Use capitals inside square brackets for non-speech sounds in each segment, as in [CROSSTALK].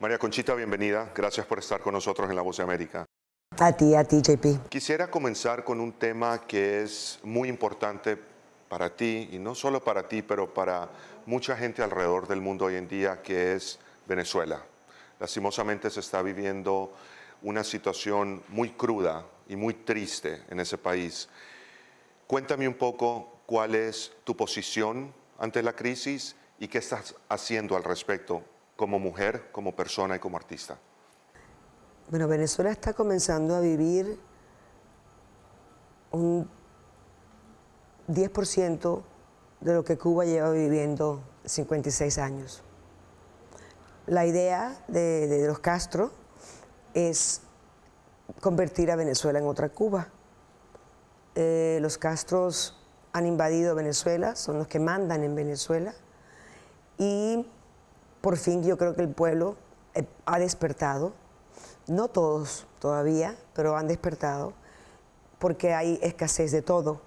María Conchita, bienvenida. Gracias por estar con nosotros en La Voz de América. A ti, a ti, JP. Quisiera comenzar con un tema que es muy importante para ti, y no solo para ti, pero para mucha gente alrededor del mundo hoy en día, que es Venezuela. Lastimosamente se está viviendo una situación muy cruda y muy triste en ese país. Cuéntame un poco cuál es tu posición ante la crisis y qué estás haciendo al respecto como mujer, como persona y como artista? Bueno, Venezuela está comenzando a vivir un 10% de lo que Cuba lleva viviendo 56 años. La idea de, los Castro es convertir a Venezuela en otra Cuba. Eh, los Castros han invadido Venezuela, son los que mandan en Venezuela y por fin yo creo que el pueblo eh, ha despertado, no todos todavía, pero han despertado, porque hay escasez de todo.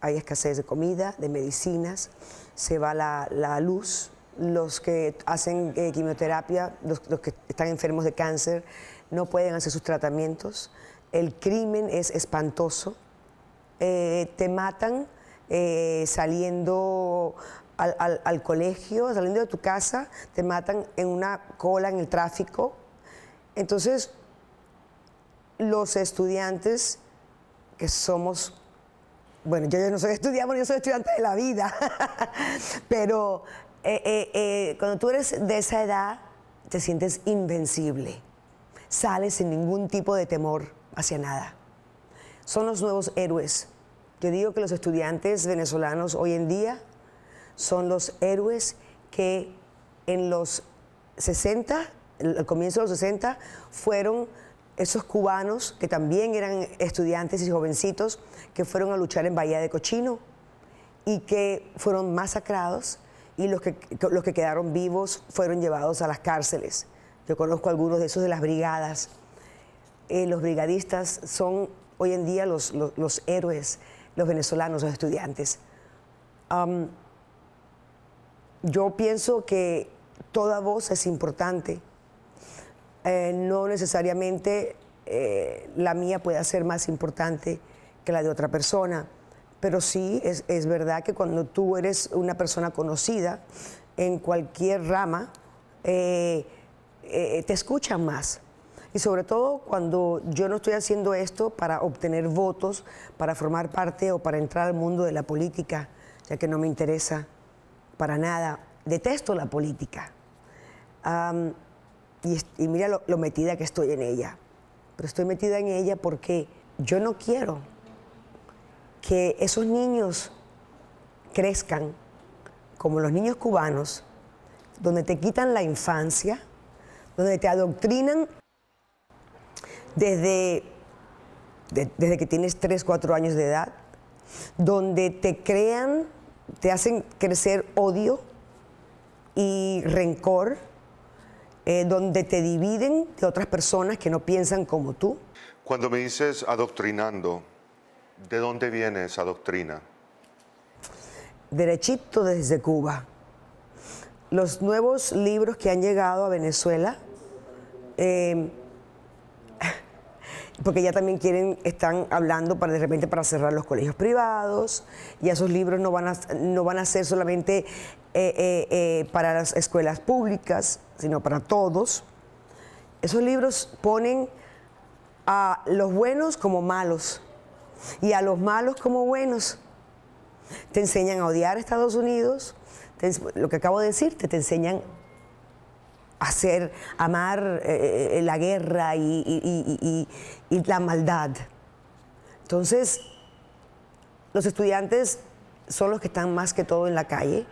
Hay escasez de comida, de medicinas, se va la, luz, los que hacen eh, quimioterapia, los, que están enfermos de cáncer, no pueden hacer sus tratamientos, el crimen es espantoso, eh, te matan saliendo al, colegio, saliendo de tu casa, te matan en una cola, en el tráfico. Entonces, los estudiantes que somos, bueno, yo, no soy estudiante, yo soy estudiante de la vida, [LAUGHS] pero eh, eh, eh, cuando tú eres de esa edad, te sientes invencible, sales sin ningún tipo de temor hacia nada. Son los nuevos héroes. Yo digo que los estudiantes venezolanos hoy en día son los héroes que en los 60, al comienzo de los 60, fueron esos cubanos que también eran estudiantes y jovencitos que fueron a luchar en Bahía de Cochino y que fueron masacrados y los que, los que quedaron vivos fueron llevados a las cárceles. Yo conozco algunos de esos de las brigadas. Eh, los brigadistas son hoy en día los, héroes, los venezolanos, los estudiantes yo pienso que toda voz es importante. Eh, no necesariamente eh, la mía pueda ser más importante que la de otra persona, pero sí es, verdad que cuando tú eres una persona conocida en cualquier rama, eh, te escuchan más. Y sobre todo cuando yo no estoy haciendo esto para obtener votos, para formar parte o para entrar al mundo de la política, ya que no me interesa para nada. Detesto la política. y, mira lo, metida que estoy en ella. Pero estoy metida en ella porque yo no quiero que esos niños crezcan como los niños cubanos, donde te quitan la infancia, donde te adoctrinan desde, desde que tienes 3, 4 años de edad, donde te crean te hacen crecer odio y rencor, eh, donde te dividen de otras personas que no piensan como tú. Cuando me dices adoctrinando, ¿de dónde viene esa doctrina? Derechito desde Cuba. Los nuevos libros que han llegado a Venezuela eh, porque ya también quieren, están hablando para de repente para cerrar los colegios privados, y esos libros no van a, no van a ser solamente eh, eh, eh, para las escuelas públicas, sino para todos. Esos libros ponen a los buenos como malos y a los malos como buenos. Te enseñan a odiar a Estados Unidos, lo que acabo de decirte, te enseñan hacer, amar eh, eh, la guerra y, la maldad. Entonces, los estudiantes son los que están más que todo en la calle.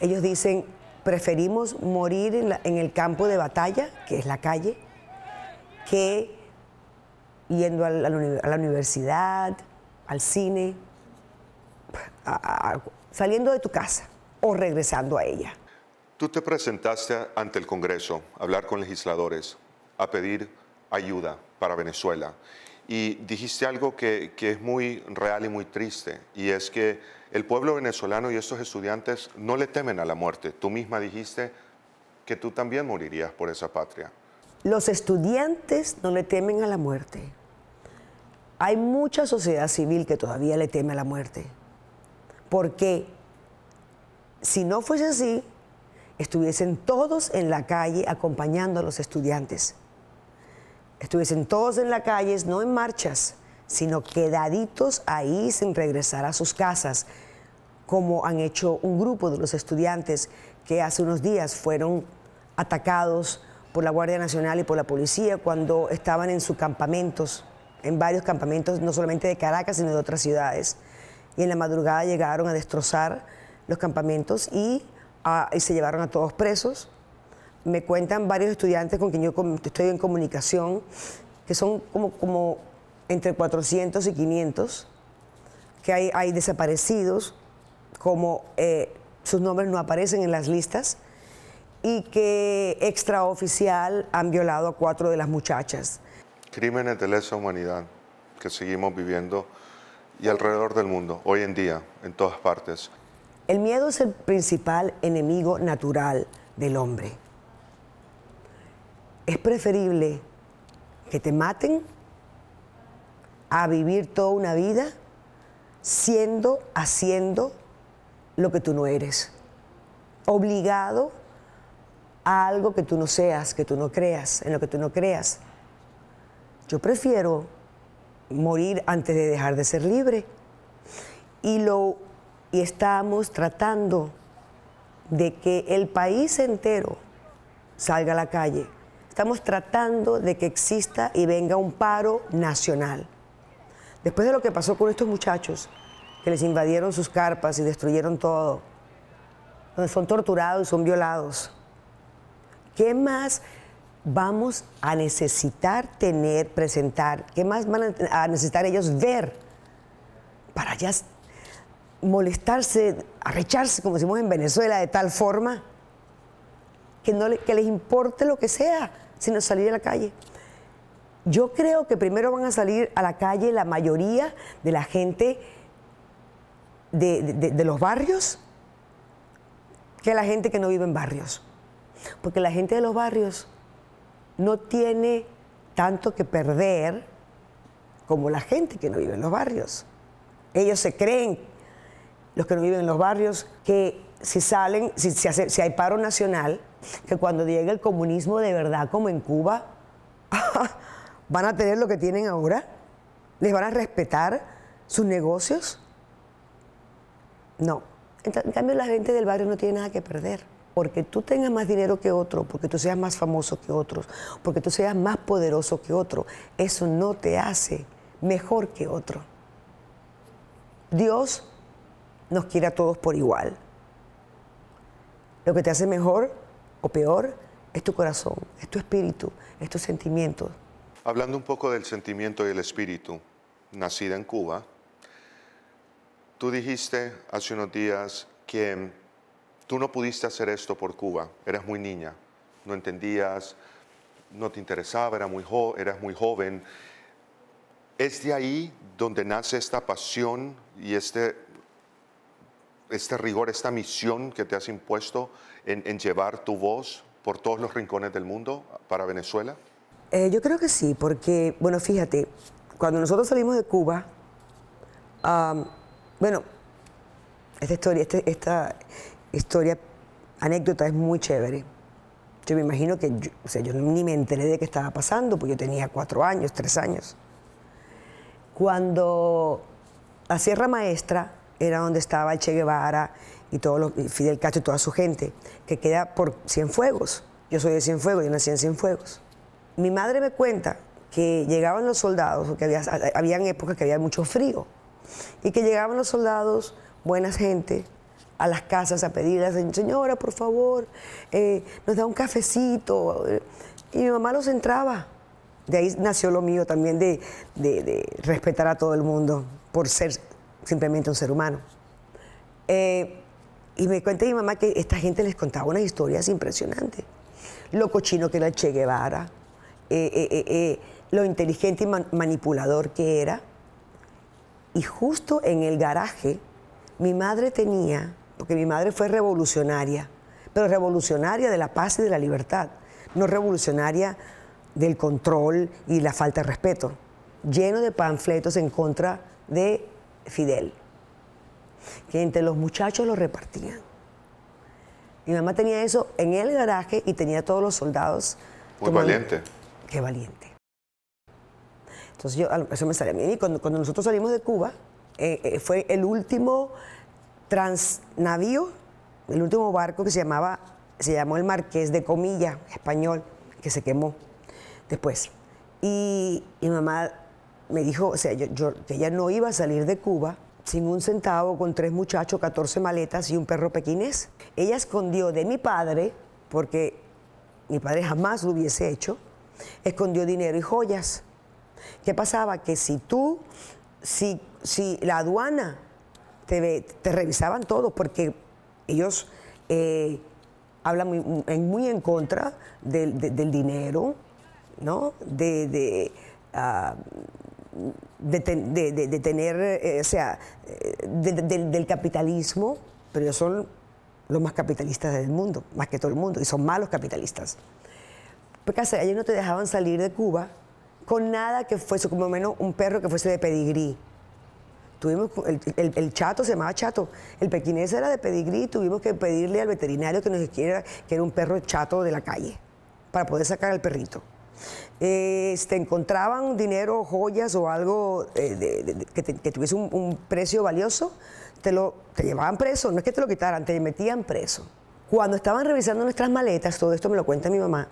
Ellos dicen, preferimos morir en, el campo de batalla, que es la calle, que yendo a la, universidad, al cine, saliendo de tu casa o regresando a ella. Tú te presentaste ante el Congreso a hablar con legisladores, a pedir ayuda para Venezuela. Y dijiste algo que, es muy real y muy triste, y es que el pueblo venezolano y estos estudiantes no le temen a la muerte. Tú misma dijiste que tú también morirías por esa patria. Los estudiantes no le temen a la muerte. Hay mucha sociedad civil que todavía le teme a la muerte. Porque si no fuese así, estuviesen todos en la calle acompañando a los estudiantes. Estuviesen todos en la calle, no en marchas, sino quedaditos ahí sin regresar a sus casas, como han hecho un grupo de los estudiantes que hace unos días fueron atacados por la Guardia Nacional y por la policía cuando estaban en sus campamentos, en varios campamentos, no solamente de Caracas, sino de otras ciudades. Y en la madrugada llegaron a destrozar los campamentos y y se llevaron a todos presos. Me cuentan varios estudiantes con quien yo estoy en comunicación, que son como, como entre 400 y 500, que hay, hay desaparecidos, como eh, sus nombres no aparecen en las listas, y que extraoficial han violado a cuatro de las muchachas. Crímenes de lesa humanidad que seguimos viviendo y alrededor del mundo, hoy en día, en todas partes. El miedo es el principal enemigo natural del hombre. Es preferible que te maten a vivir toda una vida siendo, haciendo lo que tú no eres, obligado a algo que tú no seas, que tú no creas, en lo que tú no creas. Yo prefiero morir antes de dejar de ser libre. Y lo y estamos tratando de que el país entero salga a la calle. Estamos tratando de que exista y venga un paro nacional. Después de lo que pasó con estos muchachos, que les invadieron sus carpas y destruyeron todo, donde son torturados son violados, ¿qué más vamos a necesitar tener, presentar? ¿Qué más van a necesitar ellos ver para ya molestarse, arrecharse, como decimos en Venezuela, de tal forma que, no les importe lo que sea, sino salir a la calle. Yo creo que primero van a salir a la calle la mayoría de la gente de, de los barrios que la gente que no vive en barrios. Porque la gente de los barrios no tiene tanto que perder como la gente que no vive en los barrios. Ellos se creen los que no viven en los barrios, que si salen, si, hay paro nacional, que cuando llegue el comunismo de verdad como en Cuba, [LAUGHS] van a tener lo que tienen ahora, les van a respetar sus negocios. No. En cambio, la gente del barrio no tiene nada que perder. Porque tú tengas más dinero que otro, porque tú seas más famoso que otros, porque tú seas más poderoso que otro, eso no te hace mejor que otro. Dios nos quiere a todos por igual. Lo que te hace mejor o peor es tu corazón, es tu espíritu, es tu sentimientos. Hablando un poco del sentimiento y el espíritu, nacida en Cuba, tú dijiste hace unos días que tú no pudiste hacer esto por Cuba, eras muy niña, no entendías, no te interesaba, muy eras muy joven. ¿Es de ahí donde nace esta pasión y este este rigor, esta misión que te has impuesto en, llevar tu voz por todos los rincones del mundo para Venezuela? Eh, yo creo que sí, porque, bueno, fíjate, cuando nosotros salimos de Cuba, bueno, esta historia, este, esta historia, anécdota es muy chévere. Yo me imagino que, o sea, yo ni me enteré de qué estaba pasando, porque yo tenía cuatro años, tres años. Cuando la Sierra Maestra era donde estaba Che Guevara y, todo lo, Fidel Castro y toda su gente, que queda por Cienfuegos. Yo soy de Cienfuegos, yo nací en Cienfuegos. Mi madre me cuenta que llegaban los soldados, porque había, habían épocas que había mucho frío, y que llegaban los soldados, buena gente, a las casas a pedir a señora, por favor, eh, nos da un cafecito. Y mi mamá los entraba. De ahí nació lo mío también de, de respetar a todo el mundo por ser simplemente un ser humano. Eh, y me cuenta mi mamá que esta gente les contaba unas historias impresionantes. Lo cochino que era Che Guevara, eh, eh, lo inteligente y manipulador que era. Y justo en el garaje, mi madre tenía, porque mi madre fue revolucionaria, pero revolucionaria de la paz y de la libertad, no revolucionaria del control y la falta de respeto, lleno de panfletos en contra de Fidel, que entre los muchachos lo repartían. Mi mamá tenía eso en el garaje y tenía todos los soldados. Muy valiente. Qué valiente. Entonces yo, eso me salía a mí. Cuando, cuando nosotros salimos de Cuba, eh, eh, fue el último transnavío, el último barco que se llamaba, se llamó el Marqués de Comilla, español, que se quemó después. Y, mi mamá me dijo, o sea, yo, que ella no iba a salir de Cuba sin un centavo, con tres muchachos, 14 maletas y un perro pequinés. Ella escondió de mi padre, porque mi padre jamás lo hubiese hecho, escondió dinero y joyas. ¿Qué pasaba? Que si tú, si, si la aduana te, revisaban todo, porque ellos eh, hablan muy en, contra del, dinero, ¿no? De, ah, de, tener, eh, o sea, eh, del capitalismo, pero ellos son los más capitalistas del mundo, más que todo el mundo, y son malos capitalistas. Porque pues, hace Ellos no te dejaban salir de Cuba con nada que fuese, como menos un perro que fuese de pedigrí. Tuvimos, el, el, chato se llamaba chato, el pequinés era de pedigrí, tuvimos que pedirle al veterinario que nos dijera que era un perro chato de la calle, para poder sacar al perrito te este, encontraban dinero, joyas o algo eh, que, tuviese un, precio valioso, te lo te llevaban preso, no es que te lo quitaran, te metían preso. Cuando estaban revisando nuestras maletas, todo esto me lo cuenta mi mamá,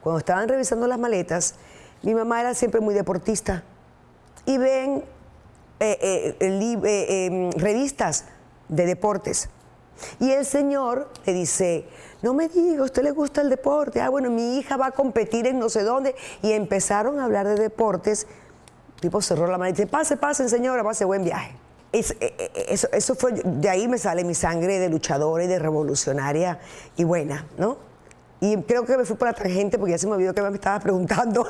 cuando estaban revisando las maletas, mi mamá era siempre muy deportista y ven eh, eh, em, revistas de deportes. Y el señor le dice, no me diga, usted le gusta el deporte? Ah, bueno, mi hija va a competir en no sé dónde. Y empezaron a hablar de deportes. El tipo cerró la mano y dice, pase, pase, señora, pase buen viaje. E, e, e, eso, fue, de ahí me sale mi sangre de luchadora y de revolucionaria y buena, ¿no? Y creo que me fui por la tangente porque ya se me olvidó que me estaba preguntando.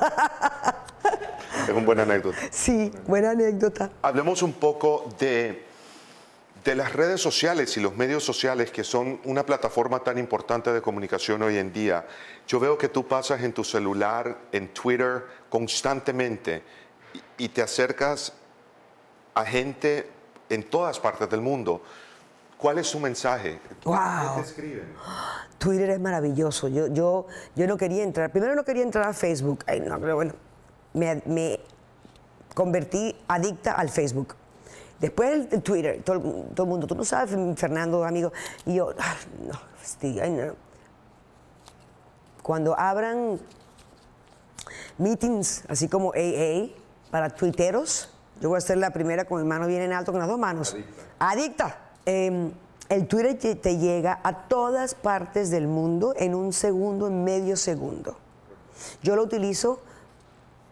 Es una buena anécdota. Sí, buena anécdota. Hablemos un poco de de las redes sociales y los medios sociales que son una plataforma tan importante de comunicación hoy en día, yo veo que tú pasas en tu celular, en Twitter, constantemente y, te acercas a gente en todas partes del mundo. ¿Cuál es su mensaje? Twitter es maravilloso. Yo, yo, no quería entrar. Primero no quería entrar a Facebook. Ay, no, me convertí adicta al Facebook Después el, Twitter, todo, el mundo, tú no sabes, Fernando, amigo, y yo, no, estoy, Cuando abran meetings, así como AA, para tuiteros, yo voy a hacer la primera con mi mano bien en alto, con las dos manos. Adicta. Em, el Twitter te llega a todas partes del mundo en un segundo, en medio segundo. Yo lo utilizo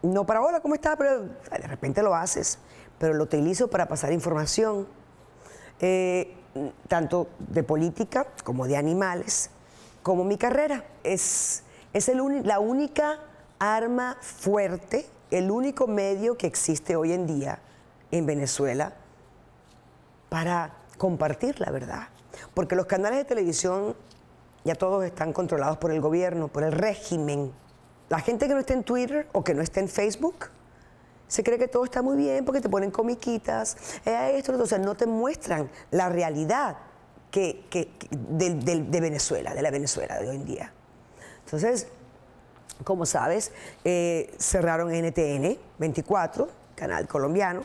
no para hola, ¿cómo estás? Pero de repente lo haces pero lo utilizo para pasar información, eh, tanto de política como de animales, como mi carrera. Es, la única arma fuerte, el único medio que existe hoy en día en Venezuela para compartir la verdad. Porque los canales de televisión ya todos están controlados por el gobierno, por el régimen. La gente que no está en Twitter o que no está en Facebook se cree que todo está muy bien porque te ponen comiquitas, eh, esto, entonces no te muestran la realidad que, de, Venezuela, de la Venezuela de hoy en día. Entonces, como sabes, eh, cerraron NTN 24, canal colombiano,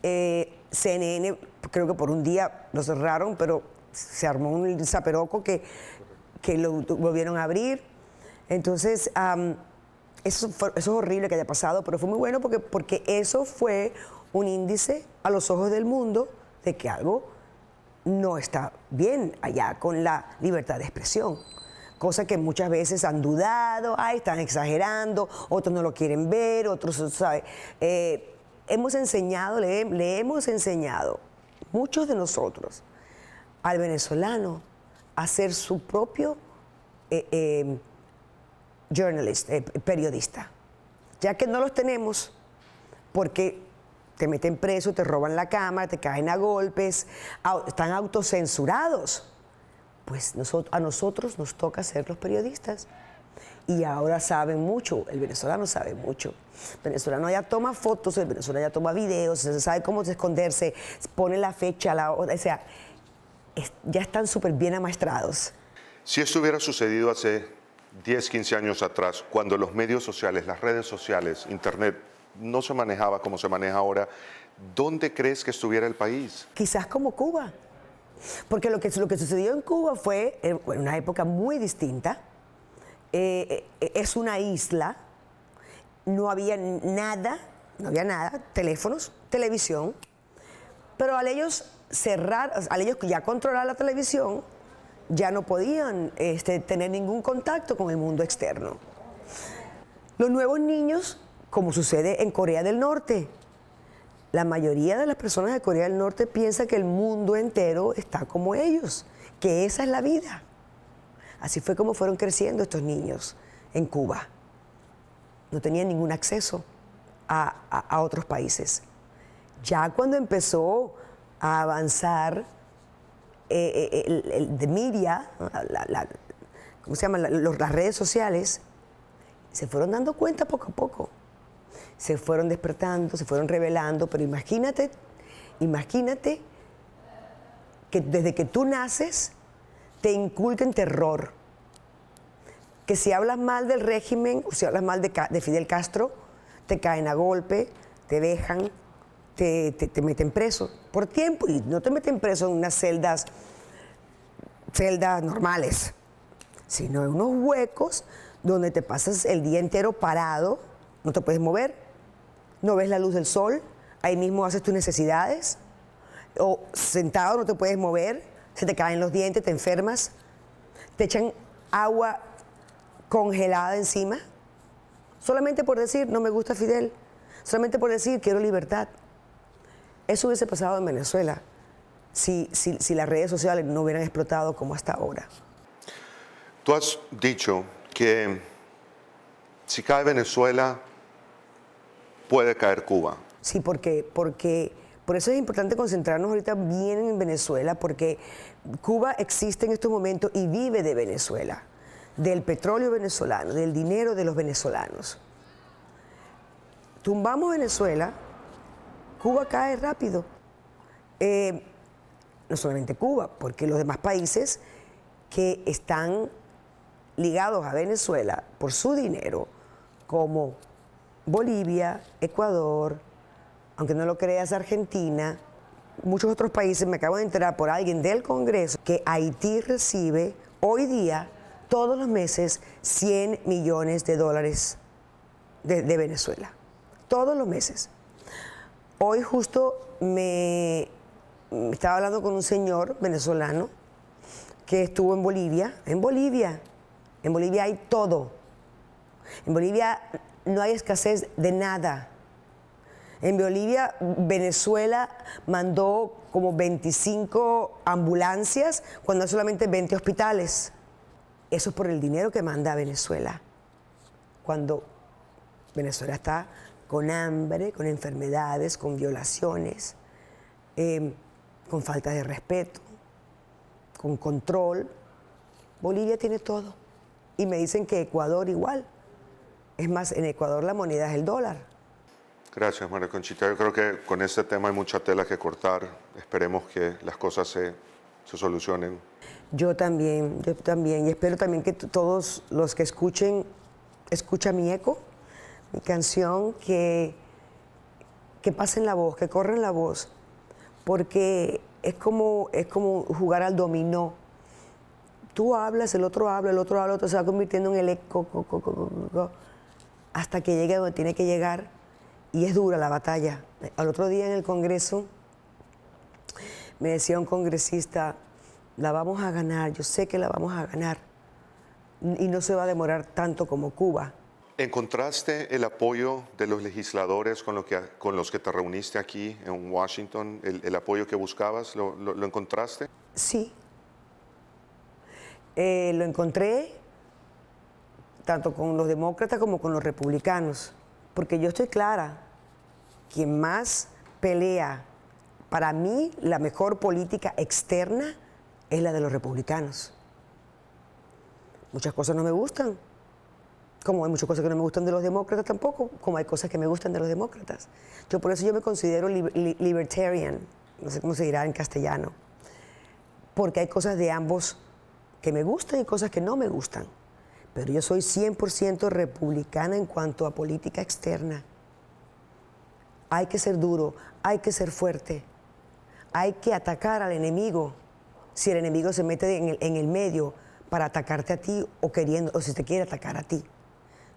eh, CNN creo que por un día lo cerraron, pero se armó un zaperoco que, que lo volvieron a abrir. Entonces, eso, es horrible que haya pasado, pero fue muy bueno porque, porque eso fue un índice a los ojos del mundo de que algo no está bien allá con la libertad de expresión. Cosa que muchas veces han dudado, ay, están exagerando, otros no lo quieren ver, otros, ¿sabes? Eh, hemos enseñado, le, hemos enseñado, muchos de nosotros, al venezolano a ser su propio... Eh, eh, journalist, eh, periodista. Ya que no los tenemos, porque te meten preso, te roban la cámara, te caen a golpes, están autocensurados. Pues a nosotros nos toca ser los periodistas. Y ahora saben mucho, el venezolano sabe mucho. El venezolano ya toma fotos, el venezolano ya toma videos, sabe cómo esconderse, pone la fecha, la hora, o sea, ya están súper bien amaestrados. Si esto hubiera sucedido hace 10, 15 años atrás, cuando los medios sociales, las redes sociales, Internet, no se manejaba como se maneja ahora, ¿dónde crees que estuviera el país? Quizás como Cuba. Porque lo que, lo que sucedió en Cuba fue eh, en una época muy distinta. Eh, eh, es una isla, no había nada, no había nada, teléfonos, televisión, pero al ellos cerrar, al ellos ya controlar la televisión, ya no podían este, tener ningún contacto con el mundo externo. Los nuevos niños, como sucede en Corea del Norte, la mayoría de las personas de Corea del Norte piensa que el mundo entero está como ellos, que esa es la vida. Así fue como fueron creciendo estos niños en Cuba. No tenían ningún acceso a otros países. Ya cuando empezó a avanzar eh, el, media, ¿cómo se llama? las redes sociales, se fueron dando cuenta poco a poco. Se fueron despertando, se fueron revelando, pero imagínate, imagínate que desde que tú naces te inculquen terror. Que si hablas mal del régimen o si hablas mal de Fidel Castro, te caen a golpe, te dejan, te, meten preso por tiempo y no te meten preso en unas celdas, celdas normales, sino en unos huecos donde te pasas el día entero parado, no te puedes mover, no ves la luz del sol, ahí mismo haces tus necesidades, o sentado no te puedes mover, se te caen los dientes, te enfermas, te echan agua congelada encima, solamente por decir, no me gusta Fidel, solamente por decir, quiero libertad. Eso hubiese pasado en Venezuela si, las redes sociales no hubieran explotado como hasta ahora. Tú has dicho que si cae Venezuela, puede caer Cuba. Sí, porque, porque por eso es importante concentrarnos ahorita bien en Venezuela, porque Cuba existe en estos momentos y vive de Venezuela, del petróleo venezolano, del dinero de los venezolanos. Tumbamos Venezuela, Cuba cae rápido. Eh, no solamente Cuba, porque los demás países que están ligados a Venezuela por su dinero, como Bolivia, Ecuador, aunque no lo creas, Argentina, muchos otros países, me acabo de enterar por alguien del Congreso, que Haití recibe hoy día, todos los meses, 100 millones de dólares de Venezuela. Todos los meses. Hoy justo me, estaba hablando con un señor venezolano que estuvo en Bolivia. En Bolivia, en Bolivia hay todo. En Bolivia no hay escasez de nada. En Bolivia, Venezuela mandó como 25 ambulancias cuando hay solamente 20 hospitales. Eso es por el dinero que manda Venezuela. Cuando Venezuela está con hambre, con enfermedades, con violaciones, em, con falta de respeto, con control. Bolivia tiene todo. Y me dicen que Ecuador igual. Es más, en Ecuador la moneda es el dólar. Gracias, María Conchita. Yo creo que con este tema hay mucha tela que cortar. Esperemos que las cosas se, solucionen. Yo también, yo también. Y espero también que todos los que escuchen, escuchen mi eco, canción que, que en la voz, que corren en la voz, porque es como, es como jugar al dominó. Tú hablas, el otro habla, el otro habla, el otro se va convirtiendo en el eco, hasta que llegue donde tiene que llegar. Y es dura la batalla. Al otro día en el Congreso me decía un congresista, la vamos a ganar, yo sé que la vamos a ganar. Y no se va a demorar tanto como Cuba. ¿Encontraste el apoyo de los legisladores con, los que te reuniste aquí en Washington? ¿El, apoyo que buscabas? ¿Lo, encontraste? Sí. Eh, lo encontré tanto con los demócratas como con los republicanos, porque yo estoy clara, quien más pelea para mí la mejor política externa es la de los republicanos. Muchas cosas no me gustan, como hay muchas cosas que no me gustan de los demócratas tampoco, como hay cosas que me gustan de los demócratas. Yo por eso yo me considero libertarian, no sé cómo se dirá en castellano, porque hay cosas de ambos que me gustan y cosas que no me gustan. Pero yo soy 100% republicana en cuanto a política externa. Hay que ser duro, hay que ser fuerte, hay que atacar al enemigo. Si el enemigo se mete en el, en el medio para atacarte a ti o queriendo, o si te quiere atacar a ti.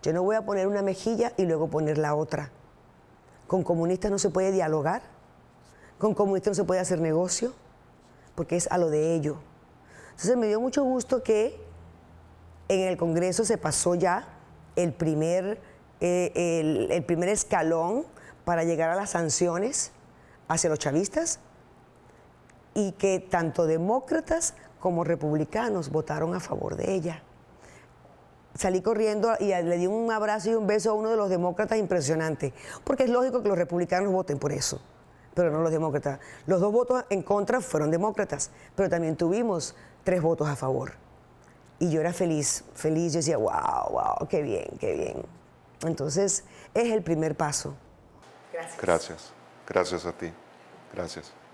Yo no voy a poner una mejilla y luego poner la otra. Con comunistas no se puede dialogar, con comunistas no se puede hacer negocio, porque es a lo de ello. Entonces me dio mucho gusto que en el Congreso se pasó ya el primer, eh, el primer escalón para llegar a las sanciones hacia los chavistas y que tanto demócratas como republicanos votaron a favor de ella salí corriendo y le di un abrazo y un beso a uno de los demócratas impresionante, porque es lógico que los republicanos voten por eso, pero no los demócratas. Los dos votos en contra fueron demócratas, pero también tuvimos tres votos a favor. Y yo era feliz, feliz, yo decía, wow, wow, qué bien, qué bien. Entonces, es el primer paso. Gracias. Gracias, gracias a ti, gracias.